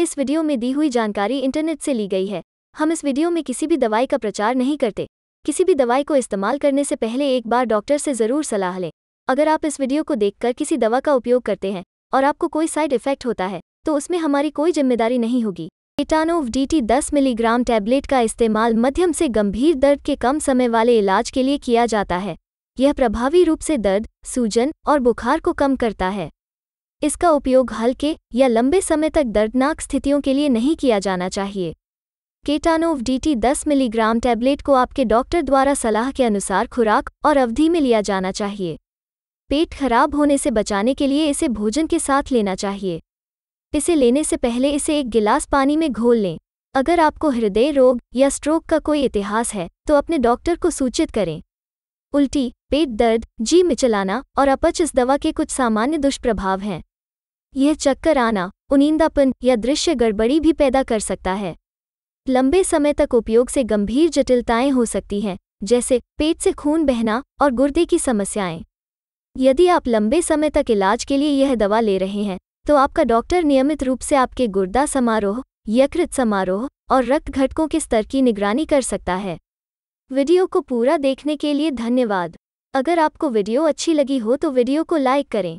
इस वीडियो में दी हुई जानकारी इंटरनेट से ली गई है हम इस वीडियो में किसी भी दवाई का प्रचार नहीं करते किसी भी दवाई को इस्तेमाल करने से पहले एक बार डॉक्टर से ज़रूर सलाह लें अगर आप इस वीडियो को देखकर किसी दवा का उपयोग करते हैं और आपको कोई साइड इफेक्ट होता है तो उसमें हमारी कोई जिम्मेदारी नहीं होगी इटानोव डीटी 10 मिलीग्राम टैबलेट का इस्तेमाल मध्यम से गंभीर दर्द के कम समय वाले इलाज के लिए किया जाता है यह प्रभावी रूप से दर्द सूजन और बुखार को कम करता है इसका उपयोग हल्के या लंबे समय तक दर्दनाक स्थितियों के लिए नहीं किया जाना चाहिए केटानोव डीटी 10 मिलीग्राम टैबलेट को आपके डॉक्टर द्वारा सलाह के अनुसार खुराक और अवधि में लिया जाना चाहिए पेट खराब होने से बचाने के लिए इसे भोजन के साथ लेना चाहिए इसे लेने से पहले इसे एक गिलास पानी में घोल लें अगर आपको हृदय रोग या स्ट्रोक का कोई इतिहास है तो अपने डॉक्टर को सूचित करें उल्टी पेट दर्द जी मिचलाना और अपच इस दवा के कुछ सामान्य दुष्प्रभाव हैं यह चक्कर आना उनींदापन या दृश्य गड़बड़ी भी पैदा कर सकता है लंबे समय तक उपयोग से गंभीर जटिलताएं हो सकती हैं जैसे पेट से खून बहना और गुर्दे की समस्याएं यदि आप लंबे समय तक इलाज के लिए यह दवा ले रहे हैं तो आपका डॉक्टर नियमित रूप से आपके गुर्दा समारोह यकृत समारोह और रक्त घटकों के स्तर की निगरानी कर सकता है वीडियो को पूरा देखने के लिए धन्यवाद अगर आपको वीडियो अच्छी लगी हो तो वीडियो को लाइक करें